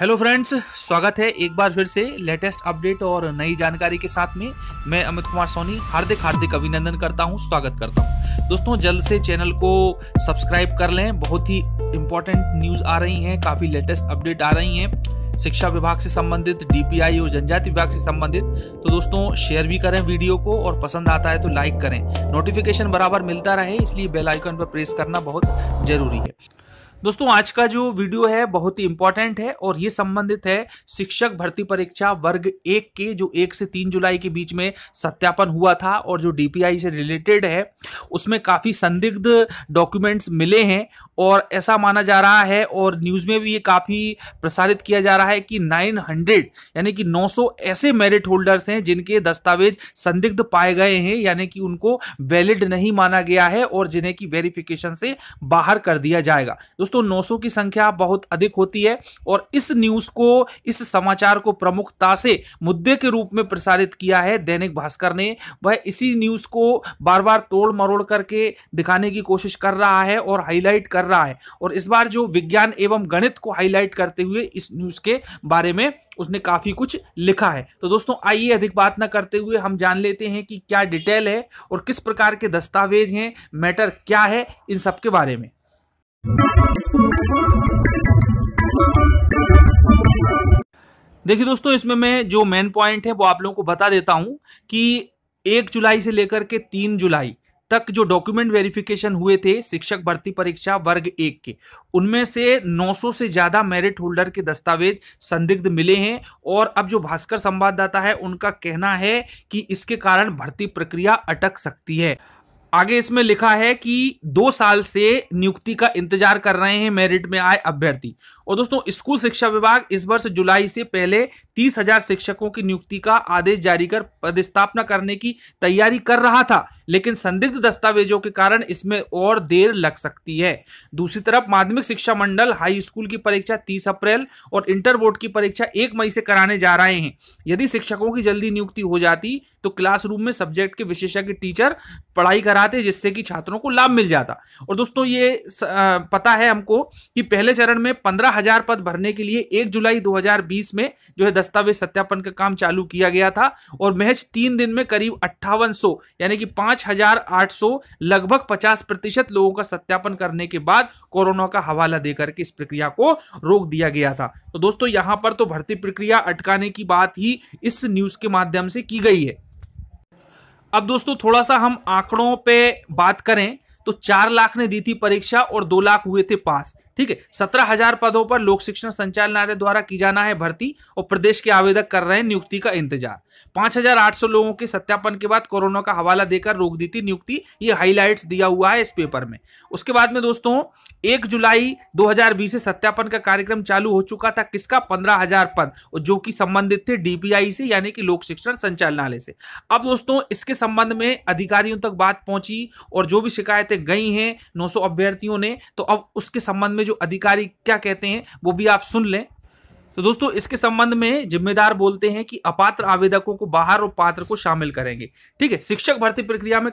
hello friends स्वागत है एक बार फिर से लेटेस्ट अपडेट और नई जानकारी के साथ में मैं अमित कुमार सोनी हार्दिक हार्दिक अभिनंदन करता हूं स्वागत करता हूं दोस्तों जल्द से चैनल को सब्सक्राइब कर लें बहुत ही इम्पोर्टेंट न्यूज़ आ रही हैं काफ़ी लेटेस्ट अपडेट आ रही हैं शिक्षा विभाग से संबंधित आई और जनजाति विभाग से संबंधित तो दोस्तों शेयर भी करें वीडियो को और पसंद आता है तो लाइक करें नोटिफिकेशन बराबर मिलता रहे इसलिए बेल आइकन पर प्रेस करना बहुत ज़रूरी है दोस्तों आज का जो वीडियो है बहुत ही इंपॉर्टेंट है और ये संबंधित है शिक्षक भर्ती परीक्षा वर्ग एक के जो एक से तीन जुलाई के बीच में सत्यापन हुआ था और जो डीपीआई से रिलेटेड है उसमें काफ़ी संदिग्ध डॉक्यूमेंट्स मिले हैं और ऐसा माना जा रहा है और न्यूज़ में भी ये काफ़ी प्रसारित किया जा रहा है कि 900 यानी कि 900 ऐसे मेरिट होल्डर्स हैं जिनके दस्तावेज संदिग्ध पाए गए हैं यानी कि उनको वैलिड नहीं माना गया है और जिन्हें की वेरिफिकेशन से बाहर कर दिया जाएगा दोस्तों 900 की संख्या बहुत अधिक होती है और इस न्यूज़ को इस समाचार को प्रमुखता से मुद्दे के रूप में प्रसारित किया है दैनिक भास्कर ने वह इसी न्यूज़ को बार बार तोड़ मरोड़ करके दिखाने की कोशिश कर रहा है और हाईलाइट कर रहा है और इस बार जो विज्ञान एवं गणित को हाईलाइट करते हुए इस न्यूज़ के बारे में उसने काफ़ी कुछ लिखा है तो दोस्तों आइए अधिक बात ना करते हुए हम जान लेते हैं कि क्या डिटेल है और किस प्रकार के दस्तावेज हैं मैटर क्या है इन सब के बारे में देखिए दोस्तों इसमें मैं जो मेन पॉइंट है वो आप लोगों को बता देता हूं कि एक जुलाई से लेकर के तीन जुलाई तक जो डॉक्यूमेंट वेरिफिकेशन हुए थे शिक्षक भर्ती परीक्षा वर्ग एक के उनमें से 900 से ज़्यादा मेरिट होल्डर के दस्तावेज संदिग्ध मिले हैं और अब जो भास्कर संवाददाता है उनका कहना है कि इसके कारण भर्ती प्रक्रिया अटक सकती है आगे इसमें लिखा है कि दो साल से नियुक्ति का इंतजार कर रहे हैं मेरिट में आए अभ्यर्थी और दोस्तों स्कूल शिक्षा विभाग इस वर्ष जुलाई से पहले तीस हजार शिक्षकों की नियुक्ति का आदेश जारी कर पदस्थापना करने की तैयारी कर रहा था लेकिन संदिग्ध दस्तावेजों के कारण इसमें और देर लग सकती है दूसरी तरफ माध्यमिक शिक्षा मंडल हाई स्कूल की परीक्षा तीस अप्रैल और इंटर बोर्ड की परीक्षा एक मई से कराने जा रहे हैं यदि शिक्षकों की जल्दी नियुक्ति हो जाती तो क्लासरूम में सब्जेक्ट के विशेषज्ञ टीचर पढ़ाई कराते जिससे कि छात्रों को लाभ मिल जाता और दोस्तों ये पता है हमको कि पहले चरण में पंद्रह हजार पद भरने के लिए एक जुलाई दो में जो है दस्तावेज सत्यापन का काम चालू किया गया था और महज तीन दिन में करीब अट्ठावन यानी कि 5,800 लगभग 50 प्रतिशत लोगों का सत्यापन करने के बाद कोरोना का हवाला देकर के इस प्रक्रिया को रोक दिया गया था तो दोस्तों यहां पर तो भर्ती प्रक्रिया अटकाने की बात ही इस न्यूज के माध्यम से की गई है अब दोस्तों थोड़ा सा हम आंकड़ों पे बात करें तो चार लाख ने दी थी परीक्षा और दो लाख हुए थे पास ठीक है सत्रह हजार पदों पर लोक शिक्षण संचालनालय द्वारा की जाना है भर्ती और प्रदेश के आवेदक कर रहे हैं नियुक्ति का इंतजार पांच हजार आठ सौ लोगों के सत्यापन के बाद कोरोना का हवाला देकर रोक दी थी नियुक्ति ये हाईलाइट दिया हुआ है इस पेपर में उसके बाद में दोस्तों एक जुलाई दो से सत्यापन का कार्यक्रम चालू हो चुका था किसका पंद्रह हजार पद जो कि संबंधित थे डीपीआई से यानी कि लोक शिक्षण संचालनालय से अब दोस्तों इसके संबंध में अधिकारियों तक बात पहुंची और जो भी शिकायतें गई हैं नौ अभ्यर्थियों ने तो अब उसके संबंध में जो अधिकारी क्या कहते हैं वो भी आप सुन लें तो दोस्तों इसके संबंध में जिम्मेदार बोलते हैं कि अपात्र आवेदकों को बाहर और पात्र को शामिल करेंगे ठीक है शिक्षक भर्ती प्रक्रिया में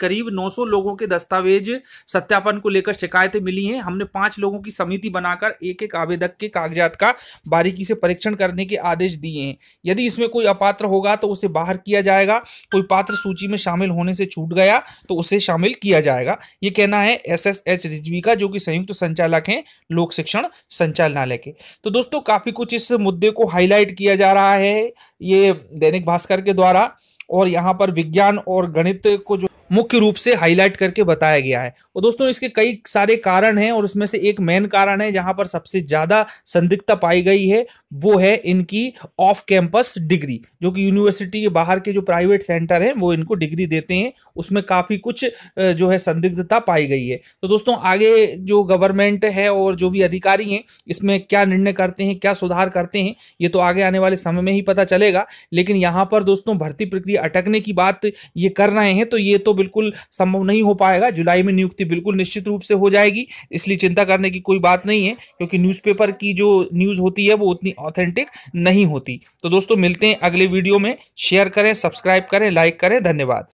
करीब 900 लोगों के दस्तावेज सत्यापन को लेकर शिकायतें मिली हैं हमने पांच लोगों की समिति बनाकर एक एक आवेदक के कागजात का बारीकी से परीक्षण करने के आदेश दिए हैं यदि इसमें कोई अपात्र होगा तो उसे बाहर किया जाएगा कोई पात्र सूची में शामिल होने से छूट गया तो उसे शामिल किया जाएगा ये कहना है एस एस एच का जो कि संयुक्त संचालक है लोक शिक्षण संचालनालय के तो दोस्तों काफी कुछ कुछ इस मुद्दे को हाईलाइट किया जा रहा है ये दैनिक भास्कर के द्वारा और यहाँ पर विज्ञान और गणित को जो मुख्य रूप से हाईलाइट करके बताया गया है और दोस्तों इसके कई सारे कारण हैं और उसमें से एक मेन कारण है जहाँ पर सबसे ज़्यादा संदिग्धता पाई गई है वो है इनकी ऑफ कैंपस डिग्री जो कि यूनिवर्सिटी के बाहर के जो प्राइवेट सेंटर हैं वो इनको डिग्री देते हैं उसमें काफ़ी कुछ जो है संदिग्धता पाई गई है तो दोस्तों आगे जो गवर्नमेंट है और जो भी अधिकारी हैं इसमें क्या निर्णय करते हैं क्या सुधार करते हैं ये तो आगे आने वाले समय में ही पता चलेगा लेकिन यहाँ पर दोस्तों भर्ती प्रक्रिया अटकने की बात ये कर रहे हैं तो ये तो बिल्कुल संभव नहीं हो पाएगा जुलाई में नियुक्ति बिल्कुल निश्चित रूप से हो जाएगी इसलिए चिंता करने की कोई बात नहीं है क्योंकि न्यूज़पेपर की जो न्यूज़ होती है वो उतनी ऑथेंटिक नहीं होती तो दोस्तों मिलते हैं अगले वीडियो में शेयर करें सब्सक्राइब करें लाइक करें धन्यवाद